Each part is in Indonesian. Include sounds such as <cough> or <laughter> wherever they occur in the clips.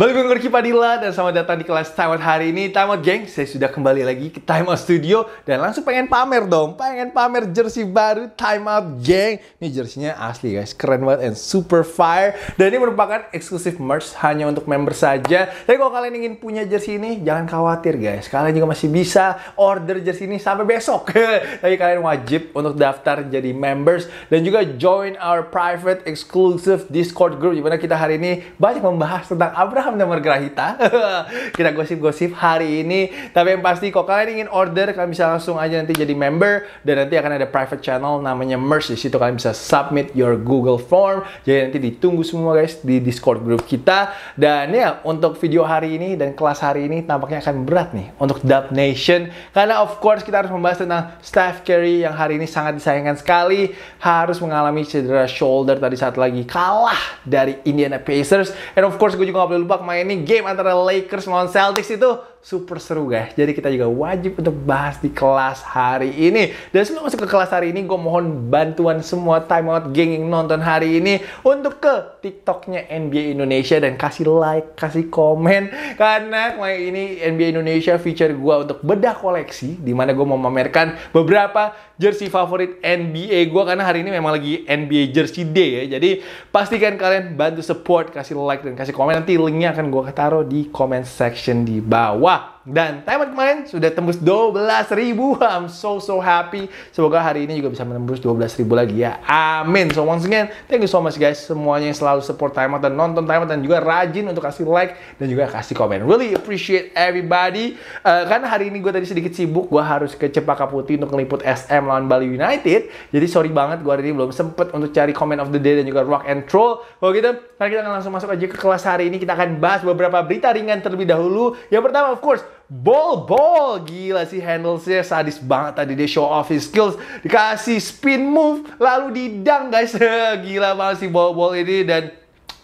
Balik gue Ricky Padilla dan selamat datang di kelas Time Out hari ini. Time Out geng, saya sudah kembali lagi ke Time Out Studio dan langsung pengen pamer dong. Pengen pamer jersey baru Time Out geng. Ini jersinya asli guys, keren banget and super fire. Dan ini merupakan eksklusif merch hanya untuk member saja. Tapi kalau kalian ingin punya jersey ini, jangan khawatir guys. Kalian juga masih bisa order jersey ini sampai besok. <laughs> Tapi kalian wajib untuk daftar jadi members dan juga join our private exclusive Discord group di kita hari ini banyak membahas tentang Abraham nomor Grahita. <laughs> Kita gosip-gosip hari ini. Tapi yang pasti kalau kalian ingin order, kalian bisa langsung aja nanti jadi member. Dan nanti akan ada private channel namanya Merch. Di situ kalian bisa submit your Google Form. Jadi nanti ditunggu semua guys di Discord group kita. Dan ya, untuk video hari ini dan kelas hari ini tampaknya akan berat nih untuk Dub Nation. Karena of course kita harus membahas tentang Steph Curry yang hari ini sangat disayangkan sekali. Harus mengalami cedera shoulder tadi saat lagi kalah dari Indiana Pacers. And of course gue juga gak boleh lupa waktu mainin game antara Lakers melawan Celtics itu super seru guys. Jadi kita juga wajib untuk bahas di kelas hari ini. Dan sebelum masuk ke kelas hari ini, gue mohon bantuan semua timeout geng yang nonton hari ini untuk ke TikToknya NBA Indonesia dan kasih like, kasih komen karena kemarin ini NBA Indonesia feature gue untuk bedah koleksi di mana gue mau memamerkan beberapa jersey favorit NBA gue karena hari ini memang lagi NBA Jersey Day ya. Jadi pastikan kalian bantu support, kasih like dan kasih komen. Nanti linknya akan gue taruh di comment section di bawah. Até lá! Dan timer kemarin sudah tembus 12 ribu. I'm so so happy. Semoga hari ini juga bisa menembus 12 ribu lagi ya. Amin. So once again, thank you so much guys semuanya yang selalu support out dan nonton out dan juga rajin untuk kasih like dan juga kasih komen. Really appreciate everybody. Uh, karena hari ini gue tadi sedikit sibuk, gue harus ke Cepaka Putih untuk ngeliput SM lawan Bali United. Jadi sorry banget gue hari ini belum sempet untuk cari comment of the day dan juga rock and troll. Kalau gitu, sekarang kita akan langsung masuk aja ke kelas hari ini. Kita akan bahas beberapa berita ringan terlebih dahulu. Yang pertama, of course, Ball ball gila sih handlesnya sadis banget tadi dia show off his skills dikasih spin move lalu didang guys <laughs> gila banget sih ball ball ini dan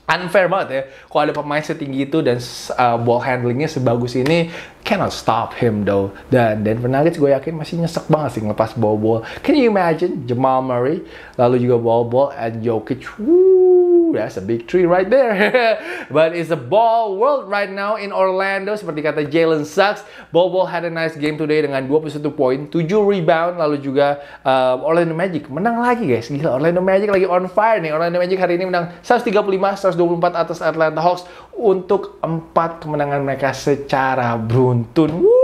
unfair banget ya kalau ada pemain setinggi itu dan uh, ball handlingnya sebagus ini cannot stop him though dan dan Nuggets gue yakin masih nyesek banget sih ngelepas ball ball can you imagine Jamal Murray lalu juga ball ball and Jokic Woo, that's a big tree right there. <laughs> but it's a ball world right now in Orlando. Seperti kata Jalen Sucks, Bobo had a nice game today dengan 21 poin, 7 rebound, lalu juga uh, Orlando Magic menang lagi guys. Gila, Orlando Magic lagi on fire nih. Orlando Magic hari ini menang 135-124 atas Atlanta Hawks untuk 4 kemenangan mereka secara beruntun. Woo!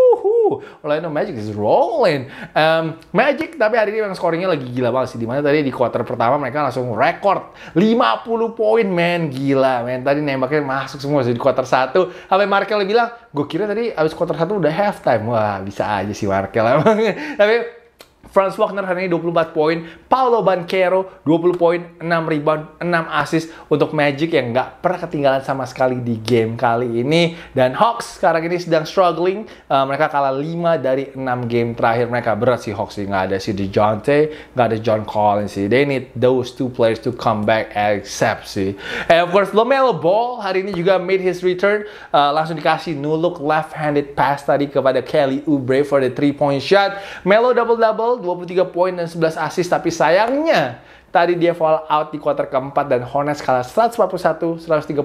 Woo, Orlando Magic is rolling. Um, Magic tapi hari ini memang scoringnya lagi gila banget sih. Dimana tadi di quarter pertama mereka langsung record 50 poin, men. Gila, men. Tadi nembaknya masuk semua sih di quarter 1. Sampai Markel bilang, gue kira tadi abis quarter 1 udah halftime. Wah, bisa aja sih Markel emang. <laughs> tapi Franz Wagner hari ini 24 poin, Paolo Banquero 20 poin, 6 rebound, 6 assist untuk Magic yang nggak pernah ketinggalan sama sekali di game kali ini. Dan Hawks sekarang ini sedang struggling, uh, mereka kalah 5 dari 6 game terakhir mereka. Berat sih Hawks sih, nggak ada si DeJounte, nggak ada John Collins sih. They need those two players to come back except sih. And of course, Lomelo Ball hari ini juga made his return, uh, langsung dikasih nuluk left-handed pass tadi kepada Kelly Oubre for the 3 point shot. Melo double-double, 23 poin dan 11 assist tapi sayangnya tadi dia fall out di kuarter keempat dan Hornets kalah 141 134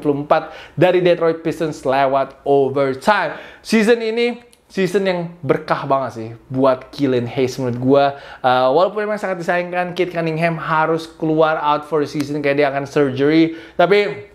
dari Detroit Pistons lewat overtime. Season ini season yang berkah banget sih buat Killian Hayes menurut gue. Uh, walaupun memang sangat disayangkan Kit Cunningham harus keluar out for the season kayak dia akan surgery, tapi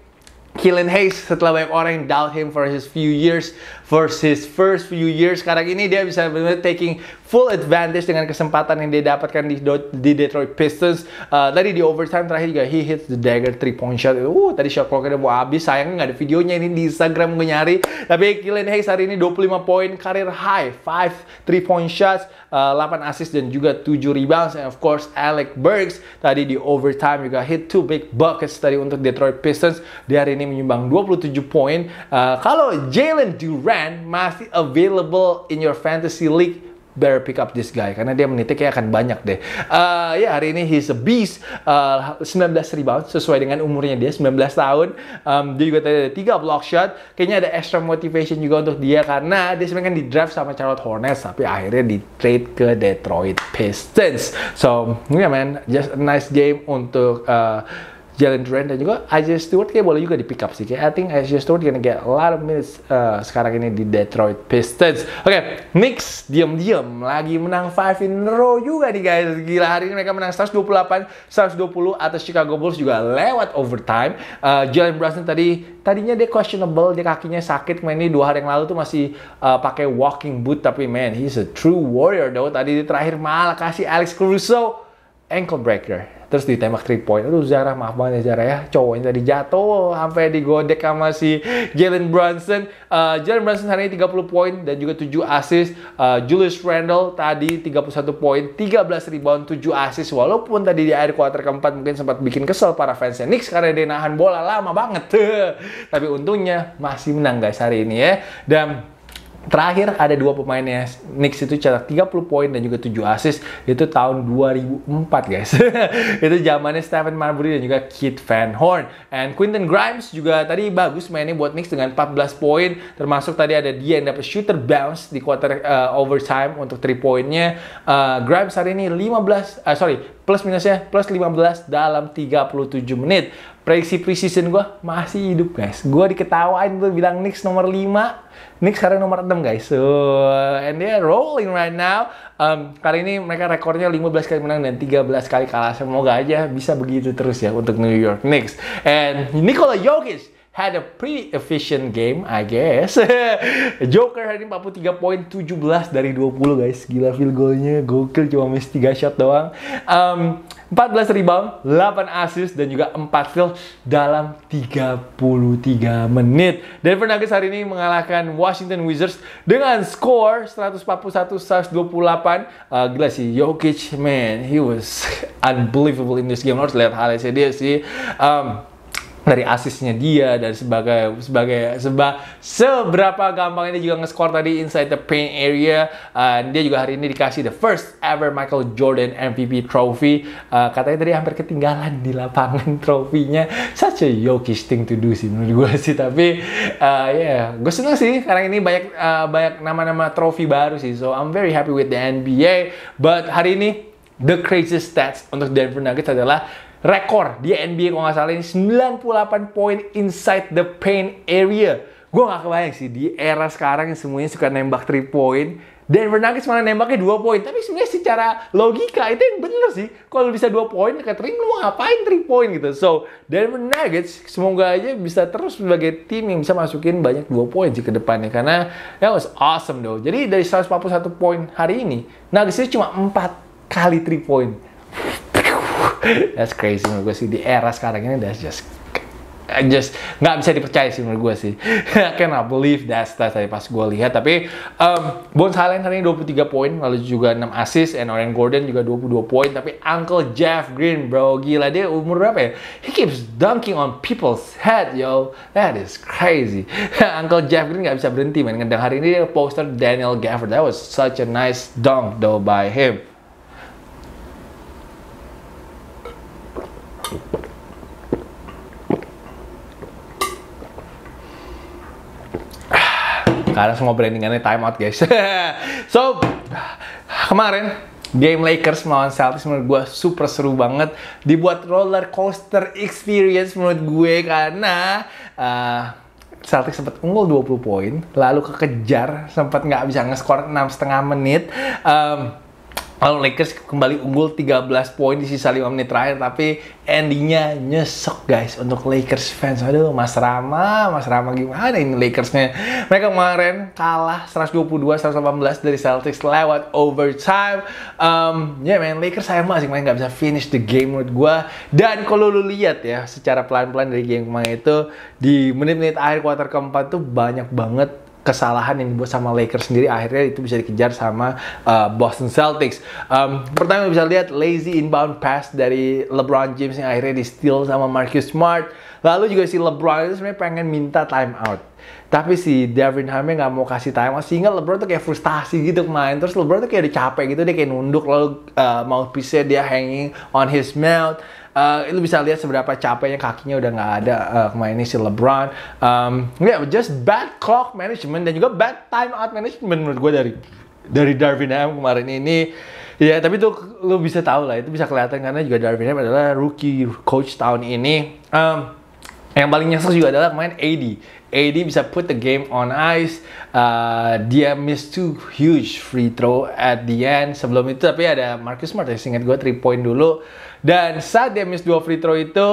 Killian Hayes setelah banyak orang yang doubt him for his few years versus first few years sekarang ini dia bisa benar-benar taking full advantage dengan kesempatan yang dia dapatkan di, di Detroit Pistons uh, tadi di overtime terakhir juga he hits the dagger three point shot uh tadi shot clocknya mau habis sayangnya nggak ada videonya ini di Instagram gue nyari tapi Killian Hayes hari ini 25 poin karir high 5 three point shots uh, eh, 8 assist dan juga 7 rebounds and of course Alec Burks tadi di overtime juga hit two big buckets tadi untuk Detroit Pistons dia hari ini menyumbang 27 poin uh, kalau Jalen Durant and masih available in your fantasy league better pick up this guy karena dia menitiknya akan banyak deh. Uh, ya yeah, hari ini he's a beast. Uh, eh, 19 rebound sesuai dengan umurnya dia 19 tahun. Um, dia juga tadi ada 3 block shot. Kayaknya ada extra motivation juga untuk dia karena dia sebenarnya kan di draft sama Charlotte Hornets tapi akhirnya di trade ke Detroit Pistons. So, ini ya, yeah man, just a nice game untuk uh, Jalen Duran dan juga Isaiah Stewart kayak boleh juga di pick up sih. Kayak I think Isaiah Stewart gonna get a lot of minutes uh, sekarang ini di Detroit Pistons. Oke, okay, Knicks diam-diam lagi menang 5 in a row juga nih guys. Gila hari ini mereka menang 128 120 atas Chicago Bulls juga lewat overtime. Uh, Jalen Brunson tadi tadinya dia questionable, dia kakinya sakit. Main ini dua hari yang lalu tuh masih uh, pakai walking boot tapi man he's a true warrior though. Tadi di terakhir malah kasih Alex Caruso ankle breaker terus ditembak three point aduh Zara maaf banget ya Zara ya cowoknya tadi jatuh sampai digodek sama si Jalen Brunson uh, Jalen Brunson hari ini 30 poin dan juga 7 asis, uh, Julius Randle tadi 31 poin 13 rebound 7 asis, walaupun tadi di air kuarter keempat mungkin sempat bikin kesel para fansnya Knicks karena dia nahan bola lama banget <laughs> tapi untungnya masih menang guys hari ini ya dan Terakhir ada dua pemainnya Knicks itu cetak 30 poin dan juga 7 assist itu tahun 2004 guys. <laughs> itu zamannya Stephen Marbury dan juga Kit Van Horn and Quinton Grimes juga tadi bagus mainnya buat Knicks dengan 14 poin termasuk tadi ada dia yang dapat shooter bounce di quarter uh, overtime untuk 3 poinnya. Uh, Grimes hari ini 15 uh, sorry plus minusnya plus 15 dalam 37 menit prediksi preseason gue masih hidup guys. Gue diketawain tuh bilang Knicks nomor 5, Knicks sekarang nomor 6 guys. So, and are rolling right now. Um, kali ini mereka rekornya 15 kali menang dan 13 kali kalah. Semoga aja bisa begitu terus ya untuk New York Knicks. And Nikola Jokic had a pretty efficient game, I guess. <laughs> Joker hari ini 43 poin, 17 dari 20 guys. Gila field goalnya, gokil cuma miss 3 shot doang. Um, 14 rebound, 8 assist, dan juga 4 steal dalam 33 menit. Denver Nuggets hari ini mengalahkan Washington Wizards dengan skor 141-128. Uh, eh, gila sih, Jokic, man, he was unbelievable in this game. Harus lihat hal dia sih. Um, dari asisnya dia dan sebagai sebagai seba, seberapa gampangnya dia juga nge-score tadi inside the paint area uh, dia juga hari ini dikasih the first ever Michael Jordan MVP trophy uh, katanya tadi hampir ketinggalan di lapangan <laughs> trofinya such a yokish thing to do sih menurut gue sih tapi uh, ya yeah. gue seneng sih karena ini banyak uh, banyak nama-nama trofi baru sih so I'm very happy with the NBA but hari ini the craziest stats untuk Denver Nuggets adalah rekor di NBA kalau nggak salah ini 98 poin inside the paint area. Gue nggak kebayang sih di era sekarang yang semuanya suka nembak 3 poin Dan Nuggets malah nembaknya 2 poin. Tapi sebenarnya secara logika itu yang bener sih. Kalau bisa 2 poin ke ring lu ngapain 3 poin gitu. So, Denver Nuggets semoga aja bisa terus sebagai tim yang bisa masukin banyak 2 poin sih ke depannya. Karena that was awesome though. Jadi dari 141 poin hari ini, nah Nuggets cuma 4 kali 3 poin. <laughs> that's crazy menurut gue sih di era sekarang ini that's just I just nggak bisa dipercaya sih menurut gue sih. <laughs> I cannot believe that that tadi pas gue lihat. Tapi um, Bones Highland hari ini 23 poin, lalu juga 6 assist, and Oren Gordon juga 22 poin. Tapi Uncle Jeff Green bro, gila dia umur berapa ya? He keeps dunking on people's head yo. That is crazy. <laughs> Uncle Jeff Green nggak bisa berhenti main Dan hari ini dia poster Daniel Gafford. That was such a nice dunk though by him. Karena semua brandingannya time out guys. <laughs> so, kemarin game Lakers melawan Celtics menurut gue super seru banget dibuat roller coaster experience menurut gue karena uh, Celtics sempat unggul 20 poin lalu kekejar sempat nggak bisa nge-score enam setengah menit um, Lalu Lakers kembali unggul 13 poin di sisa 5 menit terakhir tapi endingnya nyesek guys untuk Lakers fans. Aduh Mas Rama, Mas Rama gimana ini Lakersnya? Mereka kemarin kalah 122-118 dari Celtics lewat overtime. Um, ya yeah, man, Lakers saya masih main nggak bisa finish the game menurut gue. Dan kalau lu lihat ya secara pelan-pelan dari game kemarin itu di menit-menit akhir kuarter keempat tuh banyak banget kesalahan yang dibuat sama Lakers sendiri akhirnya itu bisa dikejar sama uh, Boston Celtics. Um, pertama bisa lihat lazy inbound pass dari LeBron James yang akhirnya di steal sama Marcus Smart. Lalu juga si LeBron itu sebenarnya pengen minta time out. Tapi si Devin Hamnya nggak mau kasih time out sehingga LeBron tuh kayak frustasi gitu main. Terus LeBron tuh kayak udah capek gitu dia kayak nunduk lalu uh, mouthpiece dia hanging on his mouth uh, lu bisa lihat seberapa capeknya kakinya udah nggak ada uh, kemarin ini si LeBron um, yeah just bad clock management dan juga bad time out management menurut gue dari dari Darvin Ham kemarin ini ya tapi tuh lu bisa tahu lah itu bisa kelihatan karena juga Darvin Ham adalah rookie coach tahun ini um, yang paling nyesek juga adalah main AD. AD bisa put the game on ice. Uh, dia miss two huge free throw at the end. Sebelum itu tapi ada Marcus Smart ya, singkat gue 3 point dulu. Dan saat dia miss dua free throw itu,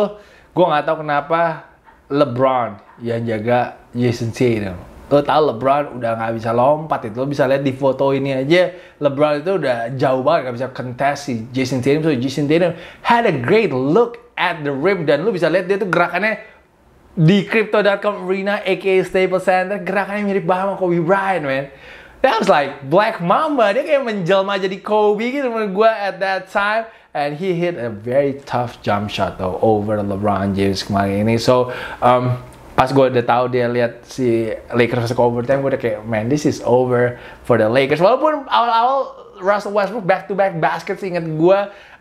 gue nggak tahu kenapa LeBron yang jaga Jason Tatum. Lo tau LeBron udah nggak bisa lompat itu. Lo bisa lihat di foto ini aja, LeBron itu udah jauh banget nggak bisa kontes si Jason Tatum. So Jason Tatum had a great look at the rim dan lo bisa lihat dia tuh gerakannya di Crypto.com Arena aka Staples Center gerakannya mirip banget sama Kobe Bryant, man. That was like Black Mamba. Dia kayak menjelma jadi Kobe gitu menurut gue at that time. And he hit a very tough jump shot though over LeBron James kemarin ini. So, um, pas gue udah tahu dia lihat si Lakers masuk overtime, gue udah kayak, man, this is over for the Lakers. Walaupun awal-awal Russell Westbrook back-to-back -back basket, inget gue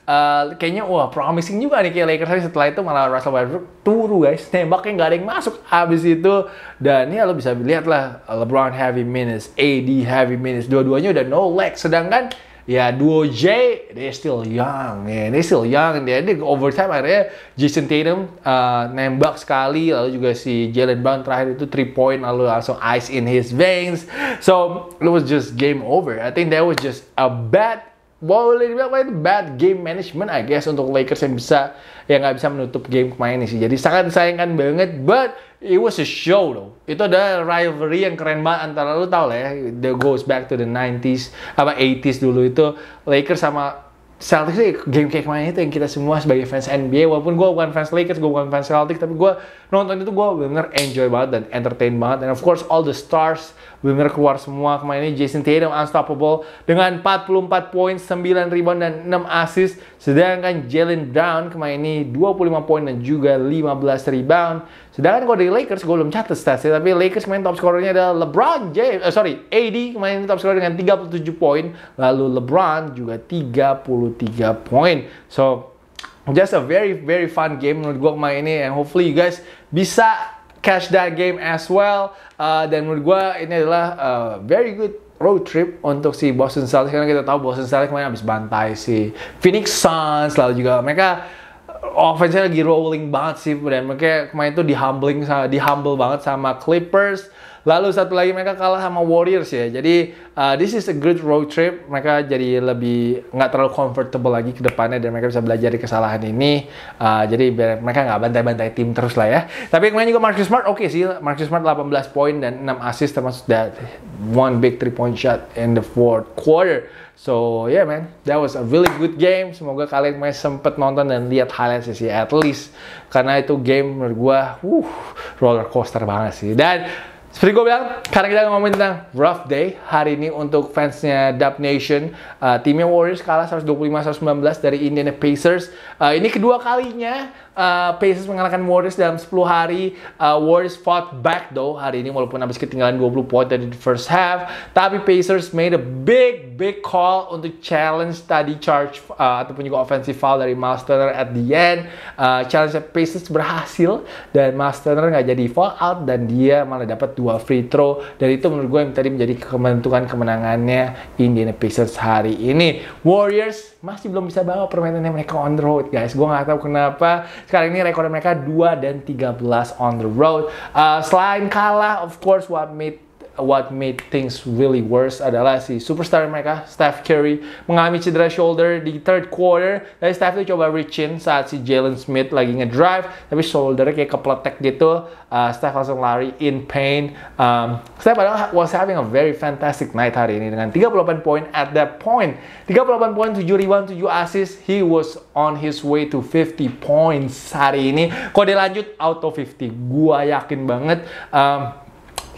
Uh, kayaknya wah promising juga nih kayak Lakers tapi setelah itu malah Russell Westbrook turu guys nembaknya nggak ada yang masuk habis itu dan ya lo bisa lihat lah LeBron heavy minutes AD heavy minutes dua-duanya udah no leg sedangkan ya duo J they still young yeah, they still young dia over overtime akhirnya Jason Tatum uh, nembak sekali lalu juga si Jalen Brown terakhir itu three point lalu langsung ice in his veins so it was just game over I think that was just a bad boleh dibilang itu bad game management I guess untuk Lakers yang bisa yang nggak bisa menutup game kemarin sih. Jadi sangat disayangkan banget, but it was a show loh. Itu ada rivalry yang keren banget antara lu tau lah ya, the goes back to the 90s apa 80s dulu itu Lakers sama Celtics sih game kayak kemarin itu yang kita semua sebagai fans NBA walaupun gue bukan fans Lakers gue bukan fans Celtics tapi gue nonton itu gue bener enjoy banget dan entertain banget and of course all the stars bener keluar semua kemarin ini Jason Tatum unstoppable dengan 44 poin 9 rebound dan 6 assist sedangkan Jalen Brown kemarin ini 25 poin dan juga 15 rebound Sedangkan kalau dari Lakers, gue belum catat ya, tapi Lakers main top scorernya adalah LeBron James, uh, sorry, AD main top scorer dengan 37 poin, lalu LeBron juga 33 poin. So, just a very very fun game menurut gue main ini, and hopefully you guys bisa catch that game as well. Uh, dan menurut gue ini adalah uh, very good road trip untuk si Boston Celtics karena kita tahu Boston Celtics kemarin habis bantai si Phoenix Suns lalu juga mereka offense-nya lagi rolling banget sih dan mereka kemarin itu di humbling di banget sama Clippers. Lalu satu lagi mereka kalah sama Warriors ya. Jadi uh, this is a good road trip. Mereka jadi lebih nggak terlalu comfortable lagi ke depannya dan mereka bisa belajar dari kesalahan ini. Uh, jadi mereka nggak bantai-bantai tim terus lah ya. Tapi kemarin juga Marcus Smart oke okay sih. Marcus Smart 18 poin dan 6 assist termasuk that one big three point shot in the fourth quarter. So yeah man, that was a really good game. Semoga kalian masih sempet nonton dan lihat highlights sih at least karena itu game menurut gua, uh, roller coaster banget sih. Dan seperti gue bilang, karena kita ngomongin tentang rough day hari ini untuk fansnya Dub Nation. Uh, timnya Warriors kalah 125-119 dari Indiana Pacers. Uh, ini kedua kalinya Eh, Pacers mengalahkan Warriors dalam 10 hari. Uh, Warriors fought back though hari ini walaupun habis ketinggalan 20 poin dari the first half. Tapi Pacers made a big big call untuk challenge tadi charge uh, ataupun juga offensive foul dari Miles Turner at the end. Uh, challenge Pacers berhasil dan Miles Turner nggak jadi foul out dan dia malah dapat dua free throw. Dan itu menurut gue yang tadi menjadi kementukan kemenangannya Indiana Pacers hari ini. Warriors masih belum bisa bawa permainannya mereka on the road guys. Gue nggak tahu kenapa sekarang ini rekor mereka 2 dan 13 on the road. Uh, selain kalah, of course what made what made things really worse adalah si superstar mereka Steph Curry mengalami cedera shoulder di third quarter dari Steph itu coba reach in saat si Jalen Smith lagi ngedrive tapi shoulder kayak kepletek gitu uh, Steph langsung lari in pain um, Steph padahal was having a very fantastic night hari ini dengan 38 point at that point 38 point, 7 rebound 7 assist he was on his way to 50 points hari ini kode lanjut auto 50 gua yakin banget um,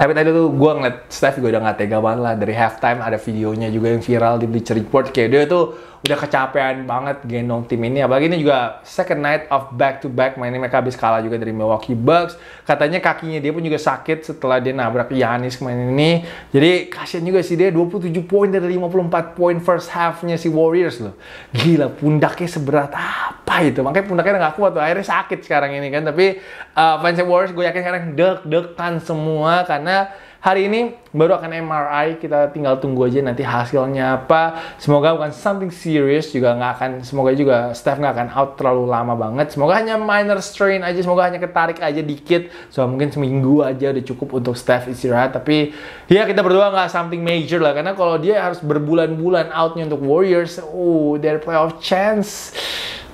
tapi tadi tuh gue ngeliat Steph gue udah gak tega banget lah. Dari halftime ada videonya juga yang viral di Bleacher Report. Kayak dia tuh udah kecapean banget gendong tim ini. Apalagi ini juga second night of back to back mainnya mereka habis kalah juga dari Milwaukee Bucks. Katanya kakinya dia pun juga sakit setelah dia nabrak Giannis kemarin ini. Jadi kasihan juga sih dia 27 poin dari 54 poin first half-nya si Warriors loh. Gila pundaknya seberat apa itu. Makanya pundaknya nggak kuat tuh. Akhirnya sakit sekarang ini kan. Tapi uh, fans Warriors gue yakin sekarang deg-degan semua karena Hari ini baru akan MRI, kita tinggal tunggu aja nanti hasilnya apa. Semoga bukan something serious juga nggak akan, semoga juga Steph nggak akan out terlalu lama banget. Semoga hanya minor strain aja, semoga hanya ketarik aja dikit. So mungkin seminggu aja udah cukup untuk Steph istirahat. Tapi ya kita berdua nggak something major lah, karena kalau dia harus berbulan-bulan outnya untuk Warriors, oh their playoff chance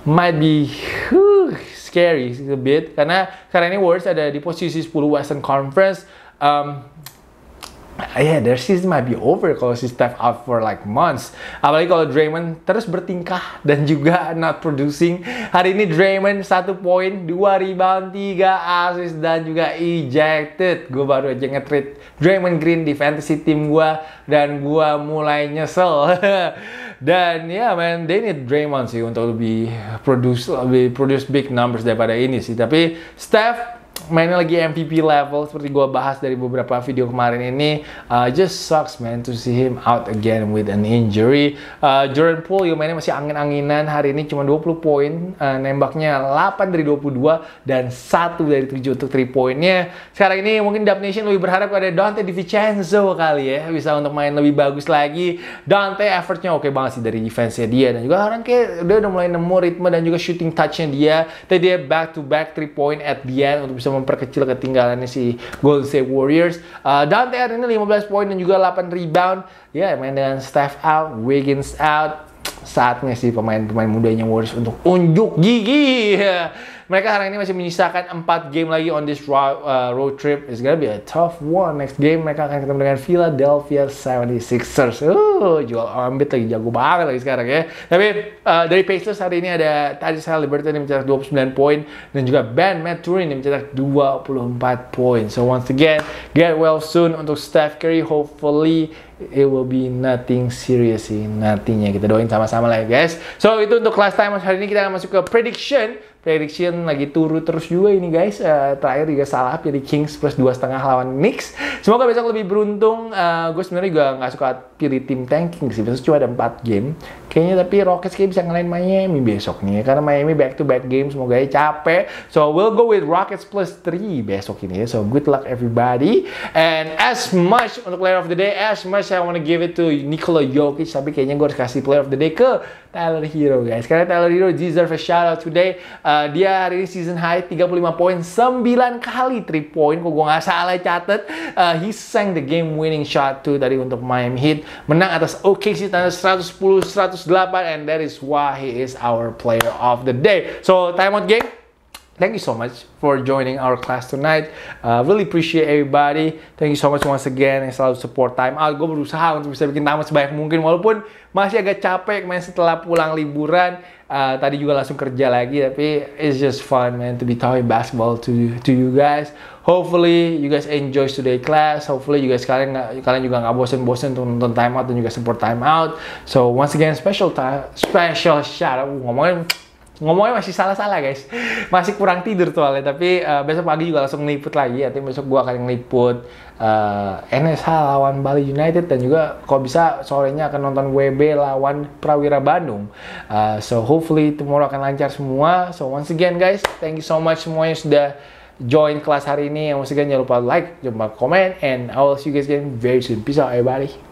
might be whew, scary a bit karena sekarang ini Warriors ada di posisi 10 Western Conference um, Ah, yeah, their season might be over kalau si Steph out for like months. Apalagi kalau Draymond terus bertingkah dan juga not producing. Hari ini Draymond satu poin, dua rebound, tiga assist dan juga ejected. Gue baru aja nge Draymond Green di fantasy tim gue dan gue mulai nyesel. <laughs> dan ya yeah, man, they need Draymond sih untuk lebih produce lebih produce big numbers daripada ini sih. Tapi Steph mainnya lagi MVP level seperti gue bahas dari beberapa video kemarin ini uh, just sucks man to see him out again with an injury uh, Jordan Poole yang mainnya masih angin-anginan hari ini cuma 20 poin uh, nembaknya 8 dari 22 dan 1 dari 7 untuk 3 poinnya sekarang ini mungkin Dub Nation lebih berharap pada Dante DiVincenzo kali ya bisa untuk main lebih bagus lagi Dante effortnya oke okay banget sih dari defense-nya dia dan juga orang kayak dia udah mulai nemu ritme dan juga shooting touch-nya dia tadi dia back to back 3 point at the end untuk bisa bisa memperkecil ketinggalannya si Golden State Warriors. Uh, Dante hari ini 15 poin dan juga 8 rebound. Ya, yeah, main dengan Steph out, Wiggins out. Saatnya sih pemain-pemain mudanya Warriors untuk unjuk gigi. <laughs> mereka hari ini masih menyisakan 4 game lagi on this road, uh, road trip. It's gonna be a tough one. Next game mereka akan ketemu dengan Philadelphia 76ers. Uh, jual ambit lagi jago banget lagi sekarang ya. Tapi uh, dari Pacers hari ini ada tadi saya Liberty yang mencetak 29 poin dan juga Ben Maturin yang mencetak 24 poin. So once again, get well soon untuk Steph Curry. Hopefully it will be nothing serious sih nantinya kita doain sama-sama lah ya guys so itu untuk last time hari ini kita akan masuk ke prediction prediction lagi turun terus juga ini guys uh, terakhir juga salah pilih Kings plus dua setengah lawan Knicks semoga besok lebih beruntung uh, eh, gue sebenarnya juga nggak suka pilih tim tanking sih besok cuma ada 4 game Kayaknya tapi Rockets kayak bisa ngelain Miami besok nih. Ya. Karena Miami back to back game semoga ya capek. So we'll go with Rockets plus 3 besok ini. Ya. So good luck everybody. And as much untuk player of the day, as much I wanna give it to Nikola Jokic. Tapi kayaknya gue harus kasih player of the day ke Tyler Hero guys. Karena Tyler Hero deserve a shout out today. Uh, dia hari ini season high 35 poin, 9 kali 3 point. Kok gue gak salah catet. Uh, he sang the game winning shot tuh tadi untuk Miami Heat. Menang atas OKC Tanda 110 100 8, and that is why he is our player of the day. So, timeout game. Thank you so much for joining our class tonight. Uh, really appreciate everybody. Thank you so much once again yang selalu support time out. Gue berusaha untuk bisa bikin time out sebanyak mungkin walaupun masih agak capek main setelah pulang liburan. Uh, tadi juga langsung kerja lagi tapi it's just fun man to be talking basketball to to you guys. Hopefully you guys enjoy today class. Hopefully you guys kalian kalian juga nggak bosen-bosen untuk nonton time out dan juga support time out. So once again special time, special shout out ngomongin ngomongnya masih salah-salah guys masih kurang tidur soalnya tapi uh, besok pagi juga langsung ngeliput lagi artinya besok gue akan ngeliput uh, eh, NSH lawan Bali United dan juga kalau bisa sorenya akan nonton WB lawan Prawira Bandung uh, so hopefully tomorrow akan lancar semua so once again guys thank you so much semuanya sudah join kelas hari ini yang once again jangan lupa like jangan lupa comment and I will see you guys again very soon peace out everybody